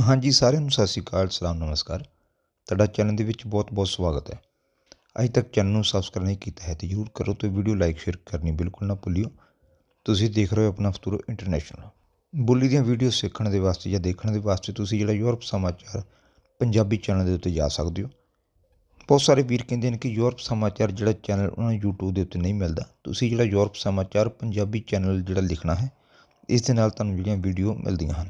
ਹਾਂਜੀ ਸਾਰਿਆਂ ਨੂੰ ਸਤਿ ਸ਼੍ਰੀ ਅਕਾਲ ਸਲਾਮ ਨਮਸਕਾਰ ਤੁਹਾਡਾ ਚੈਨਲ ਦੇ ਵਿੱਚ ਬਹੁਤ-ਬਹੁਤ ਸਵਾਗਤ ਹੈ ਅਜੇ ਤੱਕ ਚੈਨਲ ਨੂੰ ਸਬਸਕ੍ਰਾਈਬ ਨਹੀਂ ਕੀਤਾ ਹੈ ਤੇ ਜਰੂਰ ਕਰੋ ਤੇ ਵੀਡੀਓ ਲਾਈਕ ਸ਼ੇਅਰ ਕਰਨੀ ਬਿਲਕੁਲ ਨਾ ਭੁੱਲਿਓ ਤੁਸੀਂ ਦੇਖ ਰਹੇ ਹੋ ਆਪਣਾ ਫਤੂਰੋ ਇੰਟਰਨੈਸ਼ਨਲ ਬੋਲੀ ਦੀਆਂ ਵੀਡੀਓ ਸਿੱਖਣ ਦੇ ਵਾਸਤੇ ਜਾਂ ਦੇਖਣ ਦੇ ਵਾਸਤੇ ਤੁਸੀਂ ਜਿਹੜਾ ਯੂਰਪ ਸਮਾਚਾਰ ਪੰਜਾਬੀ ਚੈਨਲ ਦੇ ਉੱਤੇ ਜਾ ਸਕਦੇ ਹੋ ਬਹੁਤ ਸਾਰੇ ਵੀਰ ਕਹਿੰਦੇ ਨੇ ਕਿ ਯੂਰਪ ਸਮਾਚਾਰ ਜਿਹੜਾ ਚੈਨਲ ਉਹਨਾਂ YouTube ਦੇ ਉੱਤੇ ਨਹੀਂ ਮਿਲਦਾ ਤੁਸੀਂ ਜਿਹੜਾ ਯੂਰਪ ਸਮਾਚਾਰ ਪੰਜਾਬੀ ਚੈਨਲ ਜਿਹੜਾ ਲਿਖਣਾ ਹੈ ਇਸ ਦੇ ਨਾਲ ਤੁਹਾਨੂੰ ਜਿਹੜੀਆਂ ਵੀਡੀਓ ਮਿਲਦੀਆਂ ਹਨ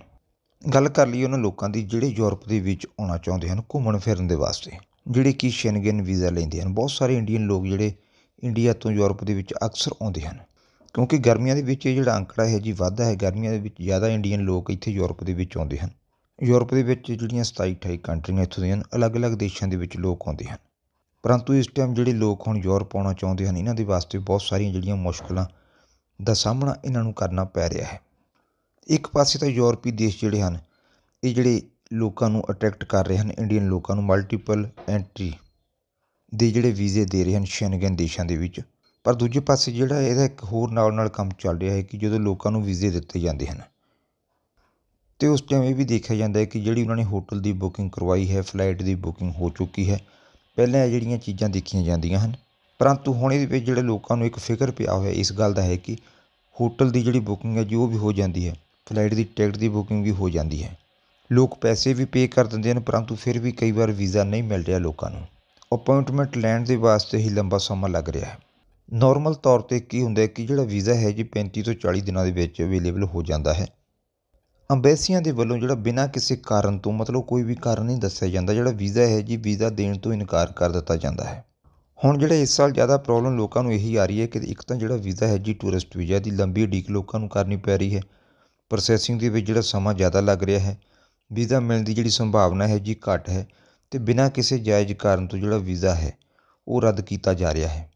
ਗੱਲ ਕਰ ਲਈ ਉਹਨਾਂ ਲੋਕਾਂ ਦੀ ਜਿਹੜੇ ਯੂਰਪ ਦੇ ਵਿੱਚ ਆਉਣਾ ਚਾਹੁੰਦੇ ਹਨ ਘੁੰਮਣ ਫਿਰਨ ਦੇ ਵਾਸਤੇ ਜਿਹੜੇ ਕਿ ਸ਼ੈਂਗਨ ਵੀਜ਼ਾ ਲੈਂਦੇ ਹਨ ਬਹੁਤ ਸਾਰੇ ਇੰਡੀਅਨ ਲੋਕ ਜਿਹੜੇ ਇੰਡੀਆ ਤੋਂ ਯੂਰਪ ਦੇ ਵਿੱਚ ਅਕਸਰ ਆਉਂਦੇ ਹਨ ਕਿਉਂਕਿ ਗਰਮੀਆਂ ਦੇ ਵਿੱਚ ਇਹ ਜਿਹੜਾ ਅੰਕੜਾ ਹੈ ਜੀ ਵਾਧਾ ਹੈ ਗਰਮੀਆਂ ਦੇ ਵਿੱਚ ਜ਼ਿਆਦਾ ਇੰਡੀਅਨ ਲੋਕ ਇੱਥੇ ਯੂਰਪ ਦੇ ਵਿੱਚ ਆਉਂਦੇ ਹਨ ਯੂਰਪ ਦੇ ਵਿੱਚ ਜਿਹੜੀਆਂ 27 28 ਕੰਟਰੀਆਂ ਇੱਥੋਂ ਦੀਆਂ ਅਲੱਗ-ਅਲੱਗ ਦੇਸ਼ਾਂ ਦੇ ਵਿੱਚ ਲੋਕ ਆਉਂਦੇ ਹਨ ਪਰੰਤੂ ਇਸ ਟਾਈਮ ਜਿਹੜੇ ਲੋਕ ਹੁਣ ਯੂਰਪ ਆਉਣਾ ਚਾਹੁੰਦੇ ਹਨ ਇਹਨਾਂ ਦੇ ਵਾਸਤੇ ਬਹੁਤ ਸਾਰੀਆਂ ਜਿਹੜੀਆਂ ਮੁਸ਼ਕਲਾਂ ਦਾ ਸਾਹਮਣਾ ਇਹਨਾਂ ਨੂੰ ਕਰਨਾ ਪੈ ਰਿਹਾ ਹੈ ਇੱਕ ਪਾਸੇ ਤਾਂ ਯੂਰਪੀ ਦੇਸ਼ ਜਿਹੜੇ ਹਨ ਇਹ ਜਿਹੜੇ ਲੋਕਾਂ ਨੂੰ ਅਟਰੈਕਟ ਕਰ ਰਹੇ ਹਨ ਇੰਡੀਅਨ ਲੋਕਾਂ ਨੂੰ ਮਲਟੀਪਲ ਐਂਟਰੀ ਦੇ ਜਿਹੜੇ ਵੀਜ਼ੇ ਦੇ ਰਹੇ ਹਨ ਸ਼ੈਂਗਨ ਦੇਸ਼ਾਂ ਦੇ ਵਿੱਚ ਪਰ ਦੂਜੇ ਪਾਸੇ ਜਿਹੜਾ ਇਹਦਾ ਇੱਕ ਹੋਰ ਨਾਲ ਨਾਲ ਕੰਮ ਚੱਲ ਰਿਹਾ ਹੈ ਕਿ ਜਦੋਂ ਲੋਕਾਂ ਨੂੰ ਵੀਜ਼ੇ ਦਿੱਤੇ ਜਾਂਦੇ ਹਨ ਤੇ ਉਸ ਟਾਈਮ ਇਹ ਵੀ ਦੇਖਿਆ ਜਾਂਦਾ ਹੈ ਕਿ ਜਿਹੜੀ ਉਹਨਾਂ ਨੇ ਹੋਟਲ ਦੀ ਬੁਕਿੰਗ ਕਰਵਾਈ ਹੈ ਫਲਾਈਟ ਦੀ ਬੁਕਿੰਗ ਹੋ ਚੁੱਕੀ ਹੈ ਪਹਿਲਾਂ ਇਹ ਜਿਹੜੀਆਂ ਚੀਜ਼ਾਂ ਦੇਖੀਆਂ ਜਾਂਦੀਆਂ ਹਨ ਪਰੰਤੂ ਹੁਣ ਇਹਦੇ ਵਿੱਚ ਜਿਹੜੇ ਲੋਕਾਂ ਨੂੰ ਇੱਕ ਫਿਕਰ ਪਿਆ ਹੋਇਆ ਇਸ ਗੱਲ ਦਾ ਹੈ ਕਿ ਹੋਟਲ ਦੀ ਜਿਹੜੀ ਬੁਕਿੰਗ ਹੈ ਜੋ ਵੀ ਹੋ ਜਾਂਦੀ ਹੈ ਫਲਾਈਟ ਦੀ ਟਿਕਟ ਦੀ ਬੁਕਿੰਗ ਵੀ ਹੋ ਜਾਂਦੀ ਹੈ ਲੋਕ ਪੈਸੇ ਵੀ ਪੇ ਕਰ ਦਿੰਦੇ ਹਨ ਪਰੰਤੂ ਫਿਰ ਵੀ ਕਈ ਵਾਰ ਵੀਜ਼ਾ ਨਹੀਂ ਮਿਲ ਰਿਹਾ ਲੋਕਾਂ ਨੂੰ ਅਪਾਇੰਟਮੈਂਟ ਲੈਣ ਦੇ ਵਾਸਤੇ ਹੀ ਲੰਬਾ ਸਮਾਂ ਲੱਗ ਰਿਹਾ ਹੈ ਨਾਰਮਲ ਤੌਰ ਤੇ ਕੀ ਹੁੰਦਾ ਹੈ ਕਿ ਜਿਹੜਾ ਵੀਜ਼ਾ ਹੈ ਜੀ 35 ਤੋਂ 40 ਦਿਨਾਂ ਦੇ ਵਿੱਚ ਅਵੇਲੇਬਲ ਹੋ ਜਾਂਦਾ ਹੈ ਅੰਬੈਸੀਆਂ ਦੇ ਵੱਲੋਂ ਜਿਹੜਾ ਬਿਨਾਂ ਕਿਸੇ ਕਾਰਨ ਤੋਂ ਮਤਲਬ ਕੋਈ ਵੀ ਕਾਰਨ ਨਹੀਂ ਦੱਸਿਆ ਜਾਂਦਾ ਜਿਹੜਾ ਵੀਜ਼ਾ ਹੈ ਜੀ ਵੀਜ਼ਾ ਦੇਣ ਤੋਂ ਇਨਕਾਰ ਕਰ ਦਿੱਤਾ ਜਾਂਦਾ ਹੈ ਹੁਣ ਜਿਹੜਾ ਇਸ ਸਾਲ ਜ਼ਿਆਦਾ ਪ੍ਰੋਬਲਮ ਲੋਕਾਂ ਨੂੰ ਇਹੀ ਆ ਰਹੀ ਹੈ ਕਿ ਇੱਕ ਤਾਂ ਜਿਹੜਾ ਵੀਜ਼ਾ ਹੈ ਜੀ ਟੂਰਿਸਟ ਵੀਜ਼ਾ ਦੀ ਲੰਬੀ ਡੀਕ ਲੋਕਾਂ ਨੂੰ ਕਰਨੀ ਪੈ ਰਹੀ ਹੈ ਪ੍ਰੋਸੈਸਿੰਗ ਦੇ ਵਿੱਚ ਜਿਹੜਾ ਸਮਾਂ ਜ਼ਿਆਦਾ ਲੱਗ ਰਿਹਾ ਹੈ ਵੀਜ਼ਾ ਮਿਲਣ ਦੀ ਜਿਹੜੀ ਸੰਭਾਵਨਾ ਹੈ ਜੀ ਘੱਟ ਹੈ ਤੇ ਬਿਨਾਂ ਕਿਸੇ ਜਾਇਜ਼ ਕਾਰਨ ਤੋਂ ਜਿਹੜਾ ਵੀਜ਼ਾ ਹੈ ਉਹ ਰੱਦ ਕੀਤਾ ਜਾ ਰਿਹਾ ਹੈ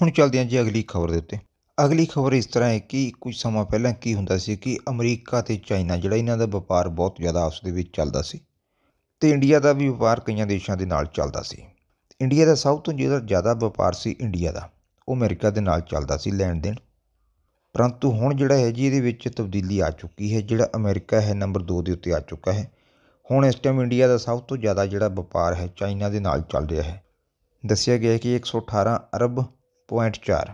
ਹੁਣ ਚੱਲਦੇ ਹਾਂ ਜੀ ਅਗਲੀ ਖਬਰ ਦੇ ਉੱਤੇ ਅਗਲੀ ਖਬਰ ਇਸ ਤਰ੍ਹਾਂ ਹੈ ਕਿ ਕੁਝ ਸਮਾਂ ਪਹਿਲਾਂ ਕੀ ਹੁੰਦਾ ਸੀ ਕਿ ਅਮਰੀਕਾ ਤੇ ਚਾਈਨਾ ਜਿਹੜਾ ਇਹਨਾਂ ਦਾ ਵਪਾਰ ਬਹੁਤ ਜ਼ਿਆਦਾ ਆਪਸ ਦੇ ਵਿੱਚ ਚੱਲਦਾ ਸੀ ਤੇ ਇੰਡੀਆ ਦਾ ਵੀ ਵਪਾਰ ਕਈਆਂ ਦੇਸ਼ਾਂ ਦੇ ਨਾਲ ਚੱਲਦਾ ਸੀ ਇੰਡੀਆ ਦਾ ਸਭ ਤੋਂ ਜਿਹੜਾ ਜ਼ਿਆਦਾ ਵਪਾਰ ਸੀ ਇੰਡੀਆ ਦਾ ਉਹ ਅਮਰੀਕਾ ਦੇ ਨਾਲ ਚੱਲਦਾ ਸੀ ਲੈਣ ਦੇਣ ਪਰੰਤੂ ਹੁਣ ਜਿਹੜਾ ਹੈ ਜੀ ਇਹਦੇ ਵਿੱਚ ਤਬਦੀਲੀ ਆ ਚੁੱਕੀ ਹੈ ਜਿਹੜਾ ਅਮਰੀਕਾ ਹੈ ਨੰਬਰ 2 ਦੇ ਉੱਤੇ ਆ ਚੁੱਕਾ ਹੈ ਹੁਣ ਇਸ ਟਾਈਮ ਇੰਡੀਆ ਦਾ ਸਭ ਤੋਂ ਜ਼ਿਆਦਾ ਜਿਹੜਾ ਵਪਾਰ ਹੈ ਚਾਈਨਾ ਦੇ ਨਾਲ ਚੱਲ ਰਿਹਾ ਹੈ ਦੱਸਿਆ ਗਿਆ ਕਿ 118 ਅਰਬ ਪੁਆਇੰਟ 4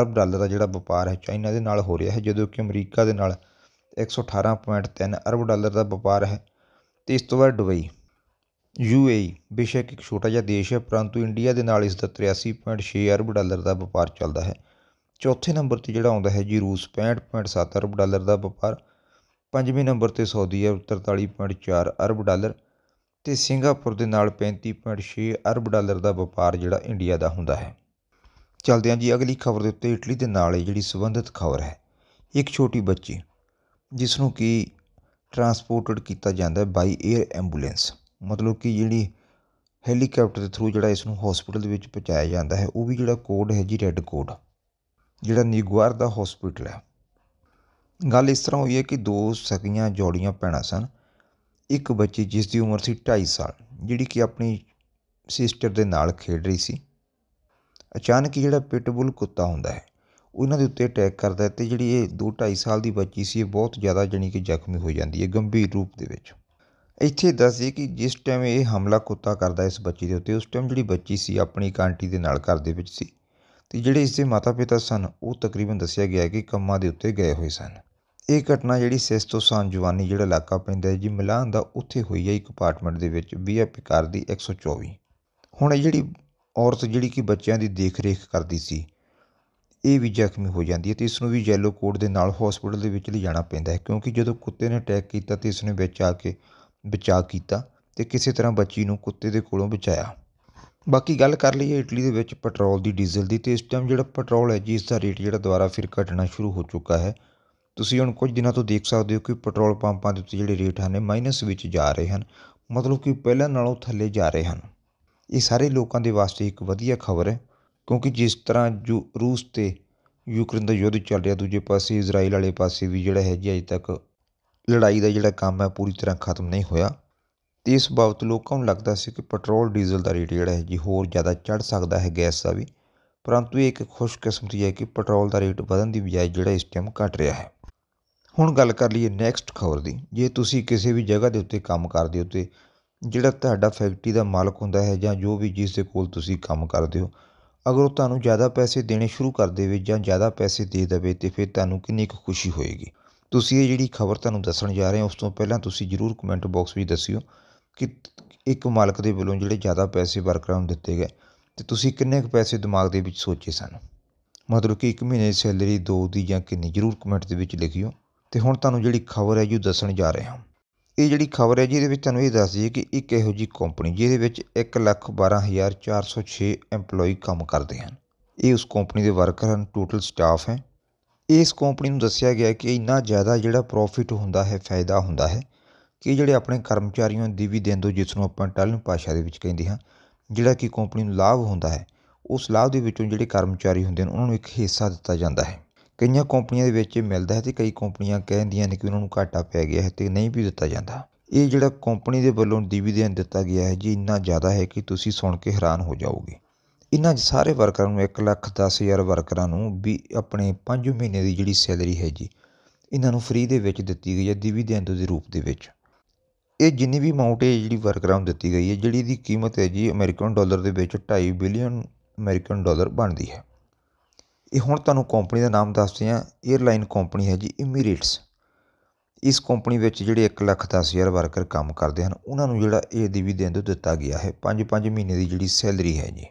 ਅਰਬ ਡਾਲਰ ਦਾ ਜਿਹੜਾ ਵਪਾਰ ਹੈ ਚਾਈਨਾ ਦੇ ਨਾਲ ਹੋ ਰਿਹਾ ਹੈ ਜਦੋਂ ਕਿ ਅਮਰੀਕਾ ਦੇ ਨਾਲ 118.3 ਅਰਬ ਡਾਲਰ ਦਾ ਵਪਾਰ ਹੈ ਤੇ ਇਸ ਤੋਂ ਬਾਅਦ ਦੁਬਈ ਯੂਏਈ ਬੇਸ਼ੱਕ ਇੱਕ ਛੋਟਾ ਜਿਹਾ ਦੇਸ਼ ਹੈ ਪਰੰਤੂ ਇੰਡੀਆ ਦੇ ਨਾਲ ਇਸ ਦਾ 83.6 ਅਰਬ ਡਾਲਰ ਦਾ ਵਪਾਰ ਚੱਲਦਾ ਹੈ ਚੌਥੇ ਨੰਬਰ 'ਤੇ ਜਿਹੜਾ ਆਉਂਦਾ ਹੈ ਜੀ ਰੂਸ 65.7 ਅਰਬ ਡਾਲਰ ਦਾ ਵਪਾਰ ਪੰਜਵੇਂ ਨੰਬਰ 'ਤੇ ਸਾਊਦੀ ਅਰਬ 43.4 ਅਰਬ ਡਾਲਰ ਤੇ ਸਿੰਗਾਪੁਰ ਦੇ ਨਾਲ 35.6 ਅਰਬ ਡਾਲਰ ਦਾ ਵਪਾਰ ਜਿਹੜਾ ਇੰਡੀਆ ਦਾ ਹੁੰਦਾ ਹੈ ਚਲਦੇ ਹਾਂ ਜੀ ਅਗਲੀ ਖਬਰ ਦੇ ਉੱਤੇ ਇਟਲੀ ਦੇ ਨਾਲ ਜਿਹੜੀ ਸੰਬੰਧਿਤ ਖਬਰ ਹੈ ਇੱਕ ਛੋਟੀ ਬੱਚੀ ਜਿਸ ਨੂੰ ਕਿ ਟਰਾਂਸਪੋਰਟਡ ਕੀਤਾ ਜਾਂਦਾ ਹੈ ਬਾਈ 에ਅਰ ਐਂਬੂਲੈਂਸ ਮਤਲਬ ਕਿ ਜਿਹੜੀ ਹੈਲੀਕਾਪਟਰ ਦੇ ਥਰੂ ਜਿਹੜਾ ਇਸ ਨੂੰ ਹਸਪੀਟਲ ਦੇ ਵਿੱਚ ਪਹੁੰਚਾਇਆ ਜਾਂਦਾ ਹੈ ਉਹ ਵੀ ਜਿਹੜਾ ਕੋਡ ਹੈ ਜੀ ਰੈੱਡ ਕੋਡ ਜਿਹੜਾ ਨਿਗਵਾਰ ਦਾ ਹਸਪੀਟਲ ਹੈ ਗੱਲ ਇਸ ਤਰ੍ਹਾਂ ਹੋਈ ਹੈ ਕਿ ਦੋ ਸਕੀਆਂ ਜੋੜੀਆਂ ਪੈਣਾ ਸਨ ਇੱਕ ਬੱਚੀ ਜਿਸ ਦੀ ਉਮਰ ਸੀ 2.5 ਸਾਲ ਜਿਹੜੀ ਕਿ ਆਪਣੀ ਸਿਸਟਰ ਦੇ ਨਾਲ ਖੇਡ ਰਹੀ ਸੀ ਅਚਾਨਕ ਜਿਹੜਾ ਪਿਟਬੁਲ ਕੁੱਤਾ ਹੁੰਦਾ ਹੈ ਉਹਨਾਂ ਦੇ ਉੱਤੇ ਅਟੈਕ ਕਰਦਾ ਹੈ ਤੇ ਜਿਹੜੀ ਇਹ 2.5 ਸਾਲ ਦੀ ਬੱਚੀ ਸੀ ਇਹ ਬਹੁਤ ਜ਼ਿਆਦਾ ਜਣੀ ਕਿ ਜ਼ਖਮੀ ਹੋ ਜਾਂਦੀ ਹੈ ਗੰਭੀਰ ਰੂਪ ਦੇ ਵਿੱਚ ਇੱਥੇ ਦੱਸਦੇ ਕਿ ਜਿਸ ਟਾਈਮ ਇਹ ਹਮਲਾ ਕੁੱਤਾ ਕਰਦਾ ਇਸ ਬੱਚੀ ਦੇ ਉੱਤੇ ਉਸ ਟਾਈਮ ਜਿਹੜੀ ਬੱਚੀ ਸੀ ਆਪਣੀ ਕਾਂਟੀ ਦੇ ਨਾਲ ਘਰ ਦੇ ਵਿੱਚ ਸੀ ਤੇ ਜਿਹੜੇ ਇਸ ਦੇ ਮਾਤਾ ਪਿਤਾ ਸਨ ਉਹ ਤਕਰੀਬਨ ਦੱਸਿਆ ਗਿਆ ਕਿ ਕੰਮਾਂ ਦੇ ਉੱਤੇ ਗਏ ਹੋਏ ਸਨ ਇਹ ਘਟਨਾ ਜਿਹੜੀ ਤੋਂ ਸਾਂ ਜਵਾਨੀ ਜਿਹੜਾ ਇਲਾਕਾ ਪੈਂਦਾ ਹੈ ਜੀ ਮਿਲਾਨ ਦਾ ਉੱਥੇ ਹੋਈ ਹੈ ਇੱਕ ਅਪਾਰਟਮੈਂਟ ਦੇ ਵਿੱਚ ਵੀਆਈਪੀ ਕਾਰ ਦੀ 124 ਹੁਣ ਇਹ ਜਿਹੜੀ ਔਰਤ ਜਿਹੜੀ ਕਿ ਬੱਚਿਆਂ ਦੀ ਦੇਖ-ਰੇਖ ਕਰਦੀ ਸੀ ਇਹ ਵੀ ਜ਼ਖਮੀ ਹੋ ਜਾਂਦੀ ਹੈ ਤੇ ਇਸ ਨੂੰ ਵੀ ਜੈਲੋ ਕੋਡ ਦੇ ਨਾਲ ਹਸਪੀਟਲ ਦੇ ਵਿੱਚ ਲਿਜਾਣਾ ਪੈਂਦਾ ਹੈ ਕਿਉਂਕਿ ਜਦੋਂ ਕੁੱਤੇ ਨੇ ਅਟੈਕ ਕੀਤਾ ਤੇ ਇਸ ਨੇ ਵਿੱਚ ਆ ਕੇ ਬਚਾ ਕੀਤਾ ਤੇ ਕਿਸੇ ਤਰ੍ਹਾਂ ਬੱਚੀ ਨੂੰ ਕੁੱਤੇ ਦੇ ਕੋਲੋਂ ਬਚਾਇਆ ਬਾਕੀ ਗੱਲ ਕਰ ਲਈਏ ਇਟਲੀ ਦੇ ਵਿੱਚ ਪੈਟਰੋਲ ਦੀ ਡੀਜ਼ਲ ਦੀ ਤੇ ਇਸ ਟਾਈਮ ਜਿਹੜਾ ਪੈਟਰੋਲ ਹੈ ਜੀ ਇਸ ਦਾ ਰੇਟ ਜਿਹੜਾ ਦੁਬਾਰਾ ਫਿਰ ਘਟਣਾ ਸ਼ੁਰੂ ਹੋ ਚੁੱਕਾ ਹੈ ਤੁਸੀਂ ਹੁਣ ਕੁਝ ਦਿਨਾਂ ਤੋਂ ਦੇਖ ਸਕਦੇ ਹੋ ਕਿ ਪੈਟਰੋਲ ਪੰਪਾਂ ਦੇ ਉੱਤੇ ਜਿਹੜੇ ਰੇਟ ਹਨ ਮਾਈਨਸ ਵਿੱਚ ਜਾ ਰਹੇ ਹਨ ਮਤਲਬ ਕਿ ਪਹਿਲਾਂ ਨਾਲੋਂ ਥੱਲੇ ਜਾ ਰਹੇ ਹਨ ਇਹ ਸਾਰੇ ਲੋਕਾਂ ਦੇ ਵਾਸਤੇ ਇੱਕ ਵਧੀਆ ਖਬਰ ਹੈ ਕਿਉਂਕਿ ਜਿਸ ਤਰ੍ਹਾਂ ਜੋ ਰੂਸ ਤੇ ਯੂਕਰੇਨ ਦਾ ਯੁੱਧ ਚੱਲ ਰਿਹਾ ਦੂਜੇ ਪਾਸੇ ਇਜ਼ਰਾਈਲ ਵਾਲੇ ਪਾਸੇ ਵੀ ਜਿਹੜਾ ਹੈ ਜੀ ਅਜੇ ਤੱਕ ਲੜਾਈ ਦਾ ਜਿਹੜਾ ਕੰਮ ਹੈ ਪੂਰੀ ਤਰ੍ਹਾਂ ਖਤਮ ਨਹੀਂ ਹੋਇਆ ਤੇ ਇਸ ਬਾਬਤ ਲੋਕਾਂ ਨੂੰ ਲੱਗਦਾ ਸੀ ਕਿ ਪੈਟਰੋਲ ਡੀਜ਼ਲ ਦਾ ਰੇਟ ਜਿਹੜਾ ਹੈ ਜੀ ਹੋਰ ਜ਼ਿਆਦਾ ਚੜ ਸਕਦਾ ਹੈ ਗੈਸ ਦਾ ਵੀ ਪਰੰਤੂ ਇਹ ਇੱਕ ਖੁਸ਼ਕਿਸਮਤੀ ਹੈ ਕਿ ਪੈਟਰੋਲ ਦਾ ਰੇਟ ਵਧਣ ਦੀ ਬਜਾਏ ਜਿਹੜਾ ਇਸ ਟਾਈਮ ਘਟ ਰਿਹਾ ਹੈ ਹੁਣ ਗੱਲ ਕਰ ਲਈਏ ਨੈਕਸਟ ਖਬਰ ਦੀ ਜੇ ਤੁਸੀਂ ਕਿਸੇ ਵੀ ਜਗ੍ਹਾ ਦੇ ਉੱਤੇ ਕੰਮ ਕਰਦੇ ਹੋ ਤੇ ਜਿਹੜਾ ਤੁਹਾਡਾ ਫੈਕਟਰੀ ਦਾ ਮਾਲਕ ਹੁੰਦਾ ਹੈ ਜਾਂ ਜੋ ਵੀ ਜਿਸ ਦੇ ਕੋਲ ਤੁਸੀਂ ਕੰਮ ਕਰਦੇ ਹੋ ਅਗਰ ਉਹ ਤੁਹਾਨੂੰ ਜ਼ਿਆਦਾ ਪੈਸੇ ਦੇਣੇ ਸ਼ੁਰੂ ਕਰ ਦੇਵੇ ਜਾਂ ਜ਼ਿਆਦਾ ਪੈਸੇ ਦੇ ਦੇਵੇ ਤੇ ਫਿਰ ਤੁਹਾਨੂੰ ਕਿੰਨੀ ਕੁ ਖੁਸ਼ੀ ਹੋਏਗੀ ਤੁਸੀਂ ਇਹ ਜਿਹੜੀ ਖਬਰ ਤੁਹਾਨੂੰ ਦੱਸਣ ਜਾ ਰਹੇ ਹਾਂ ਉਸ ਤੋਂ ਪਹਿਲਾਂ ਤੁਸੀਂ ਜ਼ਰੂਰ ਕਮੈਂਟ ਬਾਕਸ ਵਿੱਚ ਦੱਸਿਓ ਕਿ ਇੱਕ ਮਾਲਕ ਦੇ ਵੱਲੋਂ ਜਿਹੜੇ ਜ਼ਿਆਦਾ ਪੈਸੇ ਵਰਕਰਾਂ ਨੂੰ ਦਿੱਤੇ ਗਏ ਅਤੇ ਤੁਸੀਂ ਕਿੰਨੇ ਕੁ ਪੈਸੇ ਦਿਮਾਗ ਦੇ ਵਿੱਚ ਸੋਚੇ ਸਨ ਮਤਲਬ ਕਿ ਇੱਕ ਮਹੀਨੇ ਦੀ ਸੈਲਰੀ ਦੋ ਦੀ ਜਾਂ ਕਿੰਨੀ ਜ਼ਰੂਰ ਕਮੈਂਟ ਦੇ ਵਿੱਚ ਲਿਖਿਓ ਅਤੇ ਹੁਣ ਤੁਹਾਨੂੰ ਜਿਹੜੀ ਖਬਰ ਹੈ ਜੀ ਉਹ ਦੱਸਣ ਜਾ ਰਿਹਾ ਹਾਂ ਇਹ ਜਿਹੜੀ ਖਬਰ ਹੈ ਜੀ ਇਹਦੇ ਵਿੱਚ ਤੁਹਾਨੂੰ ਇਹ ਦੱਸ ਦਈਏ ਕਿ ਇੱਕ ਇਹੋ ਜੀ ਕੰਪਨੀ ਜਿਹਦੇ ਵਿੱਚ 112406 EMPLOYE ਕੰਮ ਕਰਦੇ ਹਨ ਇਹ ਉਸ ਕੰਪਨੀ ਦੇ ਵਰਕਰ ਹਨ ਟੋਟਲ ਸਟਾਫ ਹੈ ਇਸ ਕੰਪਨੀ ਨੂੰ ਦੱਸਿਆ ਗਿਆ ਕਿ ਇੰਨਾ ਜ਼ਿਆਦਾ ਜਿਹੜਾ ਪ੍ਰੋਫਿਟ ਹੁੰਦਾ ਹੈ ਫਾਇਦਾ ਹੁੰਦਾ ਹੈ ਕਿ ਜਿਹੜੇ ਆਪਣੇ ਕਰਮਚਾਰੀਆਂ ਦੀ ਵੀ ਦੇਣ ਜਿਸ ਨੂੰ ਆਪਾਂ ਇਟਾਲੀਅਨ ਭਾਸ਼ਾ ਦੇ ਵਿੱਚ ਕਹਿੰਦੇ ਹਾਂ ਜਿਹੜਾ ਕਿ ਕੰਪਨੀ ਨੂੰ ਲਾਭ ਹੁੰਦਾ ਹੈ ਉਸ ਲਾਭ ਦੇ ਵਿੱਚੋਂ ਜਿਹੜੇ ਕਰਮਚਾਰੀ ਹੁੰਦੇ ਨੇ ਉਹਨਾਂ ਨੂੰ ਇੱਕ ਹਿੱਸਾ ਦਿੱਤਾ ਜਾਂਦਾ ਹੈ ਕਈਆਂ ਕੰਪਨੀਆਂ ਦੇ ਵਿੱਚ ਮਿਲਦਾ ਹੈ ਤੇ ਕਈ ਕੰਪਨੀਆਂ ਕਹਿੰਦੀਆਂ ਨੇ ਕਿ ਉਹਨਾਂ ਨੂੰ ਘਾਟਾ ਪੈ ਗਿਆ ਹੈ ਤੇ ਨਹੀਂ ਵੀ ਦਿੱਤਾ ਜਾਂਦਾ ਇਹ ਜਿਹੜਾ ਕੰਪਨੀ ਦੇ ਵੱਲੋਂ ਡਿਵੀਡੈਂਡ ਦਿੱਤਾ ਗਿਆ ਹੈ ਜੀ ਇੰਨਾ ਜ਼ਿਆਦਾ ਹੈ ਕਿ ਤੁਸੀਂ ਸੁਣ ਕੇ ਹੈਰਾਨ ਹੋ ਜਾਓਗੇ ਇਹਨਾਂ ਸਾਰੇ ਵਰਕਰਾਂ ਨੂੰ 1 ਲੱਖ 10000 ਵਰਕਰਾਂ ਨੂੰ ਵੀ ਆਪਣੇ 5 ਮਹੀਨੇ ਦੀ ਜਿਹੜੀ ਸੈਲਰੀ ਹੈ ਜੀ ਇਹਨਾਂ ਨੂੰ ਫ੍ਰੀ ਦੇ ਵਿੱਚ ਦਿੱਤੀ ਗਈ ਹੈ ਡਿਵੀਡੈਂਡ ਦੇ ਰੂਪ ਦੇ ਵਿੱਚ ਇਹ ਜਿੰਨੀ ਵੀ ਅਮਾਊਂਟ ਹੈ ਜਿਹੜੀ ਵਰਕਰਾਂ ਨੂੰ ਦਿੱਤੀ ਗਈ ਹੈ ਜਿਹੜੀ ਇਹਦੀ ਕੀਮਤ ਹੈ ਜੀ ਅਮੈਰੀਕਨ ਡਾਲਰ ਦੇ ਵਿੱਚ ਢਾਈ ਬਿਲੀਅਨ ਅਮੈਰੀਕਨ ਡਾਲਰ ਬਣਦੀ ਹੈ ਇਹ ਹੁਣ ਤੁਹਾਨੂੰ ਕੰਪਨੀ ਦਾ ਨਾਮ ਦੱਸਦੇ ਦਿਆਂ 에ਅਰਲਾਈਨ ਕੰਪਨੀ ਹੈ ਜੀ ਇਮੀਰੇਟਸ ਇਸ ਕੰਪਨੀ ਵਿੱਚ ਜਿਹੜੇ 1 ਲੱਖ 10000 ਵਰਕਰ ਕੰਮ ਕਰਦੇ ਹਨ ਉਹਨਾਂ ਨੂੰ ਜਿਹੜਾ ਇਹ ਦੀ ਵੀ ਦੇਣ ਤੋਂ ਦਿੱਤਾ ਗਿਆ ਹੈ 5-5 ਮਹੀਨੇ ਦੀ ਜਿਹੜੀ ਸੈਲਰੀ ਹੈ ਜੀ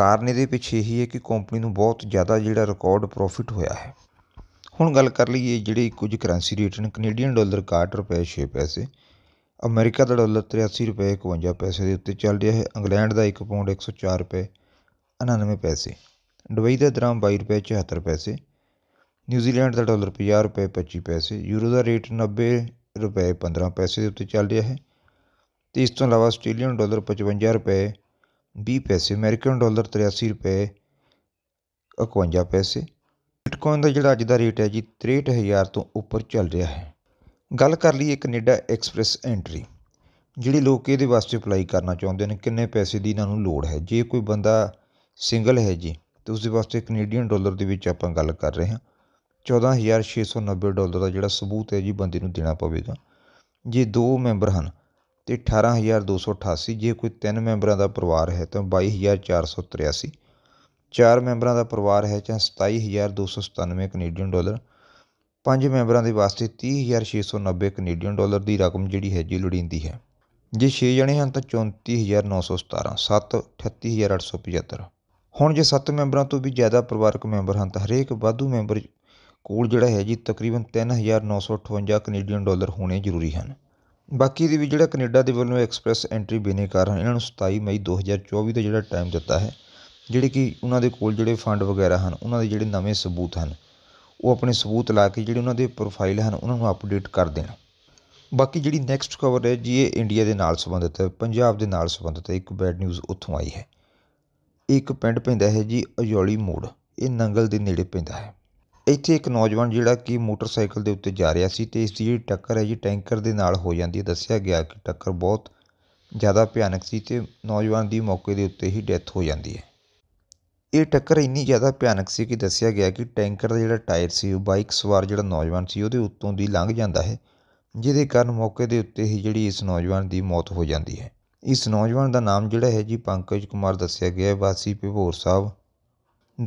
ਕਾਰਨ ਇਹਦੇ ਪਿੱਛੇ ਇਹੀ ਹੈ ਕਿ ਕੰਪਨੀ ਨੂੰ ਬਹੁਤ ਜ਼ਿਆਦਾ ਜਿਹੜਾ ਰਿਕਾਰਡ ਪ੍ਰੋਫਿਟ ਹੋਇਆ ਹੈ ਹੁਣ ਗੱਲ ਕਰ ਲਈਏ ਜਿਹੜੇ ਕੁਝ ਕਰੰਸੀ ਰੇਟ ਨੇ ਕੈਨੇਡੀਅਨ ਡਾਲਰ 61 ਰੁਪਏ 6 ਪੈਸੇ ਅਮਰੀਕਾ ਦਾ ਡਾਲਰ 83 ਰੁਪਏ ਇਕਵੰਜਾ ਪੈਸੇ ਦੇ ਉੱਤੇ ਚੱਲ ਰਿਹਾ ਹੈ ਇੰਗਲੈਂਡ ਦਾ ਇੱਕ ਪੌਂਡ ਇੱਕ ਸੌ ਚਾਰ ਰੁਪਏ ਉਣਾਨਵੇਂ ਪੈਸੇ ਦੁਬਈ ਦਾ ਦਰਾਮ ਬਾਈ ਰੁਪਏ ਚੁਹੱਤਰ ਪੈਸੇ ਨਿਊਜ਼ੀਲੈਂਡ ਦਾ ਡਾਲਰ ਪੰਜਾਹ ਰੁਪਏ ਪੱਚੀ ਪੈਸੇ ਯੂਰੋ ਦਾ ਰੇਟ ਨੱਬੇ ਰੁਪਏ ਪੰਦਰਾਂ ਪੈਸੇ ਦੇ ਉੱਤੇ ਚੱਲ ਰਿਹਾ ਹੈ ਤੇ ਇਸ ਤੋਂ ਇਲਾਵਾ ਆਸਟ੍ਰੇਲੀਅਨ ਡਾਲਰ 55 ਰੁਪਏ 20 ਪੈਸੇ ਅਮਰੀਕਨ ਡਾਲਰ 83 ਰੁਪਏ 51 ਪੈਸੇ ਬਿਟਕੋਇਨ ਦਾ ਜਿਹੜਾ ਅੱਜ ਦਾ ਰੇਟ ਹੈ ਜੀ 63000 ਤੋਂ ਉੱਪਰ ਚੱਲ ਰਿਹਾ ਹੈ ਗੱਲ ਕਰ ਲਈ ਕੈਨੇਡਾ ਐਕਸਪ੍ਰੈਸ ਐਂਟਰੀ ਜਿਹੜੇ ਲੋਕ ਇਹਦੇ ਵਾਸਤੇ ਅਪਲਾਈ ਕਰਨਾ ਚਾਹੁੰਦੇ ਨੇ ਕਿੰਨੇ ਪੈਸੇ ਦੀ ਇਹਨਾਂ ਨੂੰ ਲੋੜ ਹੈ ਜੇ ਕੋਈ ਬੰਦਾ ਸਿੰਗਲ ਹੈ ਜੀ ਤੇ ਉਸ ਦੇ ਵਾਸਤੇ ਕੈਨੇਡੀਅਨ ਡਾਲਰ ਦੇ ਵਿੱਚ ਆਪਾਂ ਗੱਲ ਕਰ ਰਹੇ ਹਾਂ 14690 ਡਾਲਰ ਦਾ ਜਿਹੜਾ ਸਬੂਤ ਹੈ ਜੀ ਬੰਦੇ ਨੂੰ ਦੇਣਾ ਪਵੇਗਾ ਜੇ ਦੋ ਮੈਂਬਰ ਹਨ ਤੇ 18288 ਜੇ ਕੋਈ ਤਿੰਨ ਮੈਂਬਰਾਂ ਦਾ ਪਰਿਵਾਰ ਹੈ ਤਾਂ 22483 ਚਾਰ ਮੈਂਬਰਾਂ ਦਾ ਪਰਿਵਾਰ ਹੈ ਤਾਂ 27297 ਕੈਨੇਡੀਅਨ ਡਾਲਰ ਪੰਜ ਮੈਂਬਰਾਂ ਦੇ ਵਾਸਤੇ 30690 ਕੈਨੇਡੀਅਨ ਡਾਲਰ ਦੀ ਰਕਮ ਜਿਹੜੀ ਹੈ ਜੀ ਲੋੜੀਂਦੀ ਹੈ ਜੇ 6 ਜਣੇ ਹਨ ਤਾਂ 34917 7 38875 ਹੁਣ ਜੇ 7 ਮੈਂਬਰਾਂ ਤੋਂ ਵੀ ਜ਼ਿਆਦਾ ਪਰਿਵਾਰਕ ਮੈਂਬਰ ਹਨ ਤਾਂ ਹਰੇਕ ਵਾਧੂ ਮੈਂਬਰ ਕੋਲ ਜਿਹੜਾ ਹੈ ਜੀ ਤਕਰੀਬਨ 3958 ਕੈਨੇਡੀਅਨ ਡਾਲਰ ਹੋਣੇ ਜ਼ਰੂਰੀ ਹਨ ਬਾਕੀ ਦੇ ਵੀ ਜਿਹੜਾ ਕੈਨੇਡਾ ਦੇ ਵੱਲੋਂ ਐਕਸਪ੍ਰੈਸ ਐਂਟਰੀ ਬਿਨੇਕਾਰ ਹਨ ਇਹਨਾਂ ਨੂੰ 27 ਮਈ 2024 ਦਾ ਜਿਹੜਾ ਟਾਈਮ ਦਿੱਤਾ ਹੈ ਜਿਹੜੇ ਕਿ ਉਹਨਾਂ ਦੇ ਕੋਲ ਜਿਹੜੇ ਫੰਡ ਵਗੈਰਾ ਹਨ ਉਹਨਾਂ ਦੇ ਜਿਹੜੇ ਨਵੇਂ ਸਬੂਤ ਹਨ ਉਹ ਆਪਣੇ ਸਬੂਤ ਲਾ ਕੇ ਜਿਹੜੇ ਉਹਨਾਂ ਦੇ ਪ੍ਰੋਫਾਈਲ ਹਨ ਉਹਨਾਂ ਨੂੰ ਅਪਡੇਟ ਕਰ ਦੇਣ ਬਾਕੀ ਜਿਹੜੀ ਨੈਕਸਟ ਖਬਰ ਹੈ ਜੀ ਇਹ ਇੰਡੀਆ ਦੇ ਨਾਲ ਸੰਬੰਧਿਤ ਹੈ ਪੰਜਾਬ ਦੇ ਨਾਲ ਸੰਬੰਧਿਤ ਹੈ ਇੱਕ ਬੈਡ ਨਿਊਜ਼ ਉੱਥੋਂ ਆਈ ਹੈ ਇੱਕ ਪਿੰਡ ਪੈਂਦਾ ਹੈ ਜੀ ਅਯੋਲੀ ਮੋੜ ਇਹ ਨੰਗਲ ਦੇ ਨੇੜੇ ਪੈਂਦਾ ਹੈ ਇੱਥੇ ਇੱਕ ਨੌਜਵਾਨ ਜਿਹੜਾ ਕਿ ਮੋਟਰਸਾਈਕਲ ਦੇ ਉੱਤੇ ਜਾ ਰਿਹਾ ਸੀ ਤੇ ਇਸ ਦੀ ਜਿਹੜੀ ਟੱਕਰ ਹੈ ਜੀ ਟੈਂਕਰ ਦੇ ਨਾਲ ਹੋ ਜਾਂਦੀ ਹੈ ਦੱਸਿਆ ਗਿਆ ਕਿ ਟੱਕਰ ਬਹੁਤ ਜ਼ਿਆਦਾ ਭਿਆਨਕ ਸੀ ਤੇ ਨੌਜਵਾਨ ਦੀ ਮੌਕੇ ਦੇ ਉੱਤੇ ਹੀ ਡੈਥ ਹੋ ਜਾਂਦੀ ਹੈ ਇਹ ਟੱਕਰ ਇੰਨੀ ਜ਼ਿਆਦਾ ਭਿਆਨਕ ਸੀ ਕਿ ਦੱਸਿਆ ਗਿਆ ਕਿ ਟੈਂਕਰ ਦਾ ਜਿਹੜਾ ਟਾਇਰ ਸੀ ਉਹ ਬਾਈਕ ਸਵਾਰ ਜਿਹੜਾ ਨੌਜਵਾਨ ਸੀ ਉਹਦੇ ਉੱਤੋਂ ਦੀ ਲੰਘ ਜਾਂਦਾ ਹੈ ਜਿਹਦੇ ਕਾਰਨ ਮੌਕੇ ਦੇ ਉੱਤੇ ਹੀ ਜਿਹੜੀ ਇਸ ਨੌਜਵਾਨ ਦੀ ਮੌਤ ਹੋ ਜਾਂਦੀ ਹੈ ਇਸ ਨੌਜਵਾਨ ਦਾ ਨਾਮ ਜਿਹੜਾ ਹੈ ਜੀ ਪੰਕਜ ਕੁਮਾਰ ਦੱਸਿਆ ਗਿਆ ਵਾਸੀ ਭਿਵੋਰ ਸਾਹਿਬ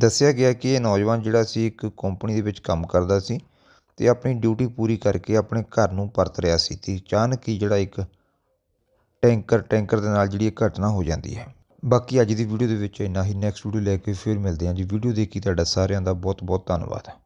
ਦੱਸਿਆ ਗਿਆ ਕਿ ਇਹ ਨੌਜਵਾਨ ਜਿਹੜਾ ਸੀ ਇੱਕ ਕੰਪਨੀ ਦੇ ਵਿੱਚ ਕੰਮ ਕਰਦਾ ਸੀ ਤੇ ਆਪਣੀ ਡਿਊਟੀ ਪੂਰੀ ਕਰਕੇ ਆਪਣੇ ਘਰ ਨੂੰ ਪਰਤ ਰਿਹਾ ਸੀ ਤੇ ਅਚਾਨਕ ਹੀ ਜਿਹੜਾ ਇੱਕ ਟੈਂਕਰ ਟੈਂਕਰ ਦੇ ਨਾਲ ਜਿਹੜੀ ਇਹ ਘਟਨਾ ਹੋ ਜਾਂਦੀ ਹੈ ਬਾਕੀ ਅੱਜ ਦੀ ਵੀਡੀਓ ਦੇ ਵਿੱਚ ਇੰਨਾ ਹੀ ਨੈਕਸਟ ਵੀਡੀਓ ਲੈ ਕੇ ਫਿਰ ਮਿਲਦੇ ਹਾਂ ਜੀ ਵੀਡੀਓ ਦੇਖੀ ਤੁਹਾਡਾ ਸਾਰਿਆਂ ਦਾ ਬਹੁਤ ਬਹੁਤ ਧੰਨਵਾਦ